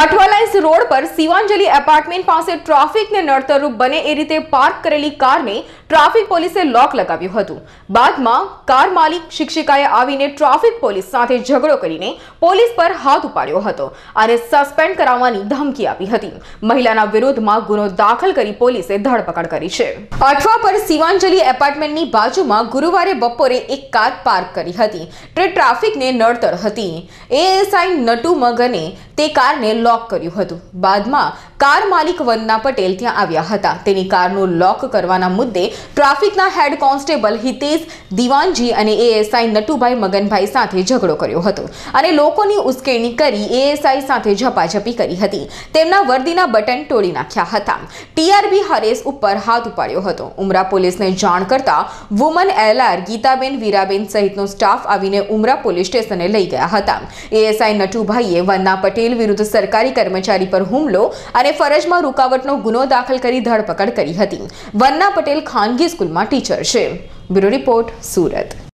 Athwa Lines road પર શિવાંજલિ apartment પાસે ટ્રાફિકને નડતરરૂપ બને એ રીતે પાર્ક કરેલી કારને ટ્રાફિક પોલીસે લોક લગાવ્યું હતું બાદમાં કાર માલિક શિક્ષિકાએ આવીને ટ્રાફિક પોલીસ સાથે ઝઘડો કરીને પોલીસ પર હાથ ઉપાડ્યો હતો અને સસ્પેન્ડ કરાવવાની ધમકી આપી હતી મહિલાના વિરોધમાં ગુનો દાખલ કરી પોલીસે ધરપકડ કરી છે અઠવા પર શિવાંજલિ એપાર્ટમેન્ટની બાજુમાં ગુરુવારે બપોરે એક કાર પાર્ક કરી હતી તે ટ્રાફિકને નડતર હતી એએસઆઈ નટુ મગને તે કારને લોક કર્યું હતું બાદમાં કાર માલિક વંદના પટેલ ત્યાં આવ્યા હતા તેની કારનું લોક કરવાના મુદ્દે ટ્રાફિકના હેડ કોન્સ્ટેબલ હિતેશ દિવાનજી અને એએસઆઈ નટુભાઈ મગનભાઈ સાથે ઝઘડો કર્યો હતો અને લોકોની ઉશ્કેરણી કરી એએસઆઈ સાથે ઝપાઝપી કરી હતી તેમના વર્દીના બટન તોડી નાખ્યા હતા ટીઆરબી હરેશ ઉપર હાથ ઉપાડ્યો હતો ઉમરા પોલીસને જાણ કરતા વુમન એલઆર ગીતાબેન વીરાબેન સહિતનો સ્ટાફ આવીને ઉમરા પોલીસ સ્ટેશને લઈ ગયા હતા એએસઆઈ નટુભાઈએ વંદના પટેલ વકીલ વિરુદ્ધ સરકારી કર્મચારી પર હુમલો અને ફરજમાં રૂકાવટનો ગુનો દાખલ કરી ધરપકડ કરી હતી વન્ના પટેલ ખાનગી સ્કૂલમાં ટીચર છે બ્યુરો રિપોર્ટ સુરત